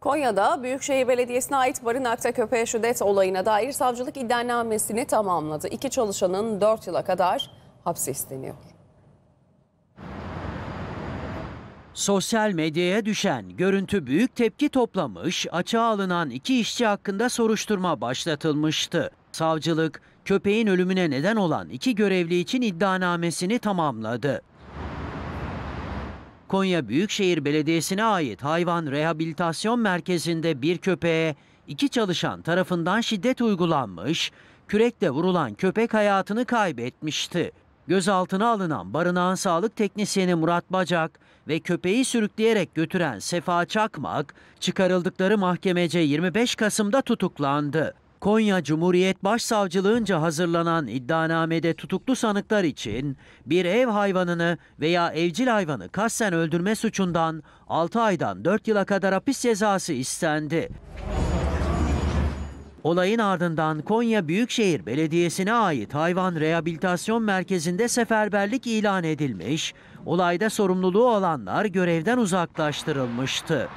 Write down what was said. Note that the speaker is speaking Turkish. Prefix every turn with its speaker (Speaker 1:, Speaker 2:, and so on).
Speaker 1: Konya'da Büyükşehir Belediyesi'ne ait barınakta köpeğe şiddet olayına dair savcılık iddianamesini tamamladı. İki çalışanın 4 yıla kadar hapsi isteniyor.
Speaker 2: Sosyal medyaya düşen görüntü büyük tepki toplamış, açığa alınan iki işçi hakkında soruşturma başlatılmıştı. Savcılık köpeğin ölümüne neden olan iki görevli için iddianamesini tamamladı. Konya Büyükşehir Belediyesi'ne ait hayvan rehabilitasyon merkezinde bir köpeğe iki çalışan tarafından şiddet uygulanmış, kürekle vurulan köpek hayatını kaybetmişti. Gözaltına alınan barınağın sağlık teknisyeni Murat Bacak ve köpeği sürükleyerek götüren Sefa Çakmak çıkarıldıkları mahkemece 25 Kasım'da tutuklandı. Konya Cumhuriyet Başsavcılığınca hazırlanan iddianamede tutuklu sanıklar için bir ev hayvanını veya evcil hayvanı kasten öldürme suçundan 6 aydan 4 yıla kadar hapis cezası istendi. Olayın ardından Konya Büyükşehir Belediyesi'ne ait hayvan rehabilitasyon merkezinde seferberlik ilan edilmiş, olayda sorumluluğu olanlar görevden uzaklaştırılmıştı.